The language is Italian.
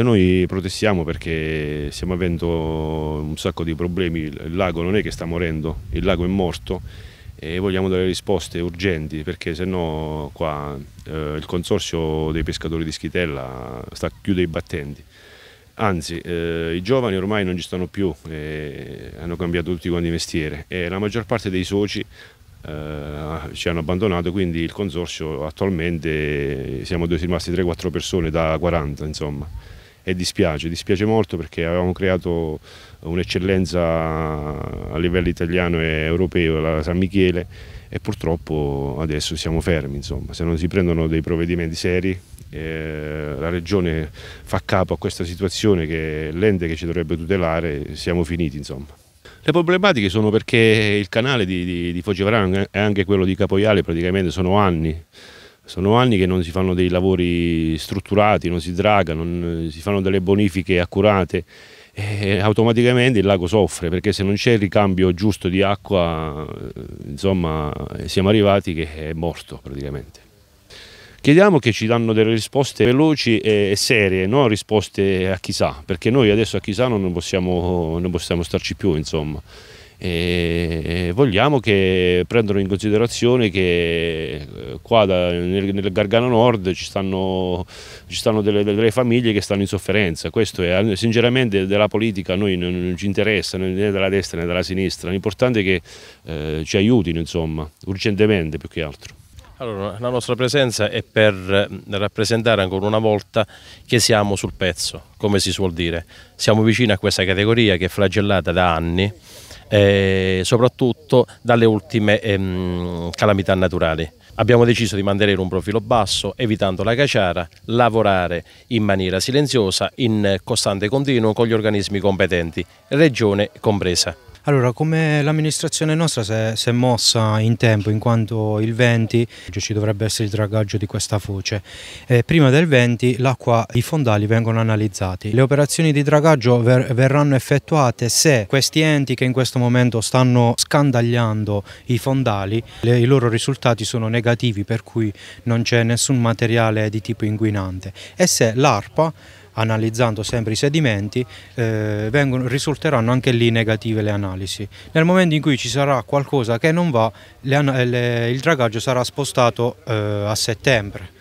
Noi protestiamo perché stiamo avendo un sacco di problemi, il lago non è che sta morendo, il lago è morto e vogliamo delle risposte urgenti perché se no qua eh, il consorzio dei pescatori di Schitella sta chiude i battenti. Anzi, eh, i giovani ormai non ci stanno più, eh, hanno cambiato tutti quanti i mestiere e la maggior parte dei soci eh, ci hanno abbandonato, quindi il consorzio attualmente siamo rimasti 3-4 persone da 40 insomma e dispiace, dispiace molto perché avevamo creato un'eccellenza a livello italiano e europeo, la San Michele, e purtroppo adesso siamo fermi, insomma. se non si prendono dei provvedimenti seri eh, la Regione fa capo a questa situazione che l'ente che ci dovrebbe tutelare, siamo finiti insomma. Le problematiche sono perché il canale di, di, di Foggivarano e anche quello di Capoiale praticamente sono anni sono anni che non si fanno dei lavori strutturati, non si draga, non eh, si fanno delle bonifiche accurate e automaticamente il lago soffre perché se non c'è il ricambio giusto di acqua, eh, insomma, eh, siamo arrivati che è morto praticamente. Chiediamo che ci danno delle risposte veloci e serie, non risposte a chissà, perché noi adesso a chissà non possiamo, non possiamo starci più, insomma e vogliamo che prendano in considerazione che eh, qua da, nel, nel, Gargano Nord ci stanno, ci stanno delle, delle, famiglie che stanno in sofferenza, questo è eh, sinceramente della politica a noi non, non, ci interessa né dalla destra né dalla sinistra, l'importante è che eh, ci aiutino insomma, urgentemente più che altro. Allora, la nostra presenza è per eh, rappresentare ancora una volta che siamo sul pezzo, come si suol dire. Siamo vicini a questa categoria che è flagellata da anni eh, soprattutto dalle ultime ehm, calamità naturali. Abbiamo deciso di mantenere un profilo basso, evitando la caciara, lavorare in maniera silenziosa, in costante continuo con gli organismi competenti, regione compresa. Allora, come l'amministrazione nostra si è, si è, mossa in tempo, in quanto il 20 cioè ci dovrebbe essere il dragaggio di questa foce. Eh, prima del 20 l'acqua, i fondali vengono analizzati. Le operazioni di dragaggio ver verranno effettuate se questi enti che in questo momento stanno scandagliando i fondali, le, i loro risultati sono negativi per cui non c'è nessun materiale di tipo inquinante e se l'ARPA analizzando sempre i sedimenti, eh, vengono, risulteranno anche lì negative le analisi. Nel momento in cui ci sarà qualcosa che non va, le, le, il dragaggio sarà spostato eh, a settembre.